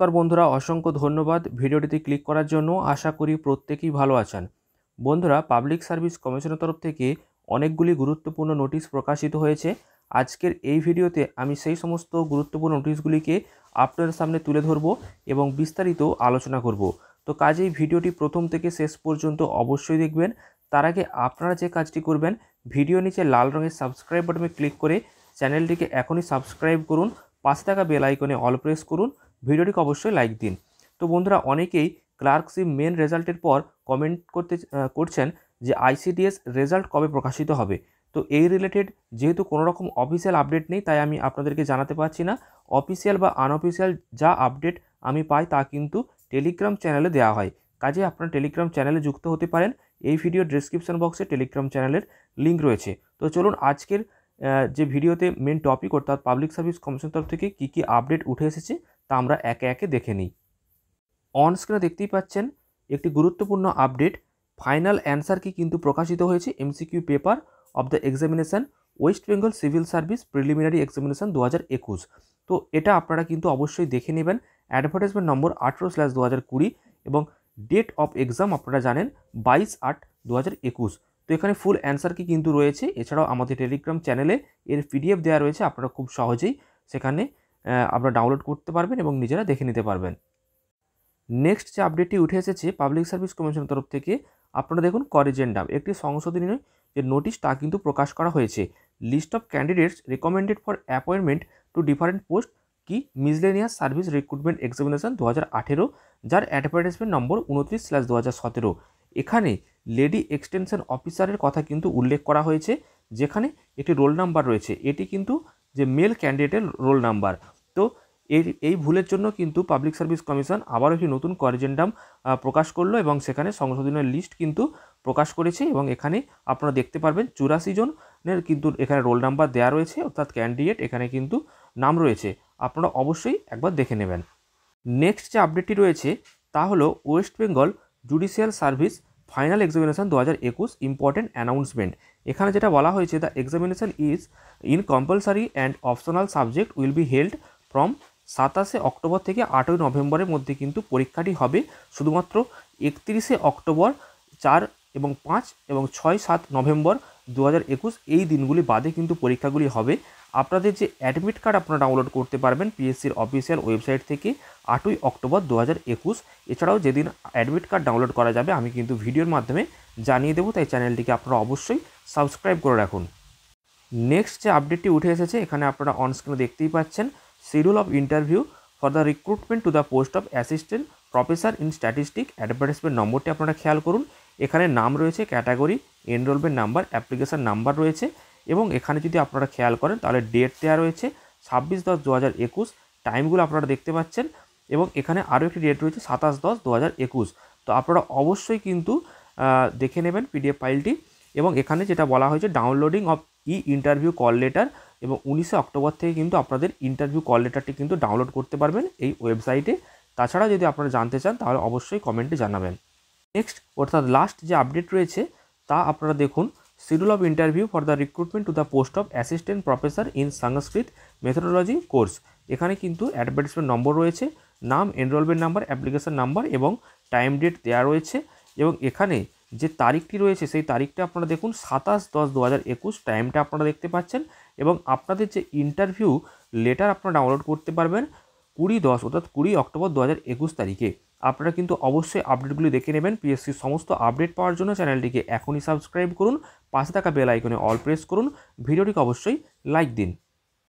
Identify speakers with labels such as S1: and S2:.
S1: নমস্কার বন্ধুরা অসংখ্য ধন্যবাদ ভিডিওটিতে ক্লিক করার জন্য আশা করি প্রত্যেকেই ভালো আছেন বন্ধুরা পাবলিক সার্ভিস কমিশনের তরফ থেকে অনেকগুলি গুরুত্বপূর্ণ নোটিশ প্রকাশিত হয়েছে আজকের এই ভিডিওতে আমি সেই সমস্ত গুরুত্বপূর্ণ নোটিশগুলিকে আপনাদের সামনে তুলে ধরব এবং বিস্তারিত আলোচনা করব তো কাজেই ভিডিওটি প্রথম থেকে শেষ পর্যন্ত অবশ্যই দেখবেন তার আগে আপনারা যে কাজটি করবেন ভিডিও নিচে লাল রঙের সাবস্ক্রাইব বাটনে ক্লিক করে চ্যানেলটিকে এখনই সাবস্ক্রাইব করুন পাঁচ টাকা বেল আইকনে অল প্রেস করুন ভিডিওটিকে অবশ্যই লাইক দিন তো বন্ধুরা অনেকেই ক্লার্কশিপ মেন রেজাল্টের পর কমেন্ট করতে করছেন যে আইসিডিএস রেজাল্ট কবে প্রকাশিত হবে তো এই রিলেটেড যেহেতু কোনো রকম অফিসিয়াল আপডেট নেই তাই আমি আপনাদেরকে জানাতে পারছি না অফিসিয়াল বা আনঅফিসিয়াল যা আপডেট আমি পাই তা কিন্তু টেলিগ্রাম চ্যানেলে দেওয়া হয় কাজে আপনারা টেলিগ্রাম চ্যানেলে যুক্ত হতে পারেন এই ভিডিও ডিসক্রিপশন বক্সে টেলিগ্রাম চ্যানেলের লিঙ্ক রয়েছে তো চলুন আজকের যে ভিডিওতে মেন টপিক অর্থাৎ পাবলিক সার্ভিস কমিশন তরফ থেকে কী কী আপডেট উঠে এসেছে তা আমরা একে একে দেখে নিই অন দেখতেই পাচ্ছেন একটি গুরুত্বপূর্ণ আপডেট ফাইনাল অ্যান্সার কি কিন্তু প্রকাশিত হয়েছে MCQ paper of the examination West Bengal civil service preliminary examination দু হাজার একুশ তো এটা আপনারা কিন্তু অবশ্যই দেখে নেবেন অ্যাডভার্টাইজমেন্ট নম্বর আঠেরো স্ল্যাশ দু হাজার কুড়ি এবং ডেট অফ এক্সাম আপনারা জানেন বাইশ আট দু হাজার একুশ তো এখানে ফুল অ্যান্সার কি কিন্তু রয়েছে এছাড়াও আমাদের টেলিগ্রাম চ্যানেলে এর পিডিএফ দেওয়া রয়েছে আপনারা খুব সহজেই সেখানে আপনারা ডাউনলোড করতে পারবেন এবং নিজেরা দেখে নিতে পারবেন নেক্সট যে আপডেটটি উঠে এসেছে পাবলিক সার্ভিস কমিশনের তরফ থেকে আপনারা দেখুন করেজেন্ডাম একটি সংশোধনী যে নোটিশ তা কিন্তু প্রকাশ করা হয়েছে list of candidates recommended for appointment to different post কি মিজলেনিয়াস সার্ভিস রিক্রুটমেন্ট এক্সামিনেশন দু হাজার আঠেরো যার অ্যাডভার্টাইজমেন্ট নম্বর উনত্রিশ স্ল্যাশ দু হাজার সতেরো এখানে লেডি এক্সটেনশন অফিসারের কথা কিন্তু উল্লেখ করা হয়েছে যেখানে একটি রোল নাম্বার রয়েছে এটি কিন্তু যে মেল ক্যান্ডিডেটের রোল নাম্বার তো এই এই ভুলের জন্য কিন্তু পাবলিক সার্ভিস কমিশন আবারও একটি নতুন করেজেন্ডাম প্রকাশ করলো এবং সেখানে সংশোধনের লিস্ট কিন্তু প্রকাশ করেছে এবং এখানে আপনারা দেখতে পারবেন চুরাশি জনের কিন্তু এখানে রোল নাম্বার দেওয়া রয়েছে অর্থাৎ ক্যান্ডিডেট এখানে কিন্তু নাম রয়েছে আপনারা অবশ্যই একবার দেখে নেবেন নেক্সট যে আপডেটটি রয়েছে তা হলো West Bengal judicial service final examination দু হাজার একুশ ইম্পর্টেন্ট অ্যানাউন্সমেন্ট এখানে যেটা বলা হয়েছে the examination is in compulsory and optional subject will be held from সাতাশে অক্টোবর থেকে আটই নভেম্বরের মধ্যে কিন্তু পরীক্ষাটি হবে শুধুমাত্র একত্রিশে অক্টোবর চার এবং পাঁচ এবং ছয় সাত নভেম্বর দু এই দিনগুলি বাদে কিন্তু পরীক্ষাগুলি হবে আপনাদের যে অ্যাডমিট কার্ড আপনারা ডাউনলোড করতে পারবেন পিএসসির অফিসিয়াল ওয়েবসাইট থেকে আটই অক্টোবর দু এছাড়াও যেদিন অ্যাডমিট কার্ড ডাউনলোড করা যাবে আমি কিন্তু ভিডিওর মাধ্যমে জানিয়ে দেবো তাই চ্যানেলটিকে আপনারা অবশ্যই সাবস্ক্রাইব করে রাখুন নেক্সট যে আপডেটটি উঠে এসেছে এখানে আপনারা অনস্ক্রিনে দেখতেই পাচ্ছেন schedule of interview for the recruitment to the post of assistant professor in statistic advertisement নম্বরটি আপনারা খেয়াল করুন এখানে নাম রয়েছে category enrolment number application number রয়েছে এবং এখানে যদি আপনারা খেয়াল করেন তাহলে ডেট দেওয়া রয়েছে ছাব্বিশ দশ দু হাজার একুশ টাইমগুলো আপনারা দেখতে পাচ্ছেন এবং এখানে আরও একটি ডেট রয়েছে সাতাশ দশ দু হাজার একুশ তো আপনারা অবশ্যই কিন্তু দেখে নেবেন পিডিএফ ফাইলটি এবং এখানে যেটা বলা হয়েছে downloading of e interview call letter এবং উনিশে অক্টোবর থেকে কিন্তু আপনাদের ইন্টারভিউ কল লেটারটি কিন্তু ডাউনলোড করতে পারবেন এই ওয়েবসাইটে তাছাড়া যদি আপনারা জানতে চান তাহলে অবশ্যই কমেন্টে জানাবেন নেক্সট অর্থাৎ লাস্ট যে আপডেট রয়েছে তা আপনারা দেখুন schedule of interview for the recruitment to the post of assistant professor in Sanskrit methodology course এখানে কিন্তু অ্যাডভার্টিসমেন্ট নম্বর রয়েছে নাম এনরোলমেন্ট নাম্বার অ্যাপ্লিকেশন নাম্বার এবং টাইম ডেট দেওয়া রয়েছে এবং এখানে যে তারিখটি রয়েছে সেই তারিখটা আপনারা দেখুন সাতাশ দশ দু হাজার একুশ টাইমটা আপনারা দেখতে পাচ্ছেন এবং আপনাদের যে ইন্টারভিউ লেটার আপনারা ডাউনলোড করতে পারবেন কুড়ি দশ অর্থাৎ কুড়ি অক্টোবর দু হাজার একুশ তারিখে আপনারা কিন্তু অবশ্যই আপডেটগুলি দেখে নেবেন পিএসসির সমস্ত আপডেট পাওয়ার জন্য চ্যানেলটিকে এখনই সাবস্ক্রাইব করুন পাশে থাকা বেল আইকনে অল প্রেস করুন ভিডিওটিকে অবশ্যই লাইক দিন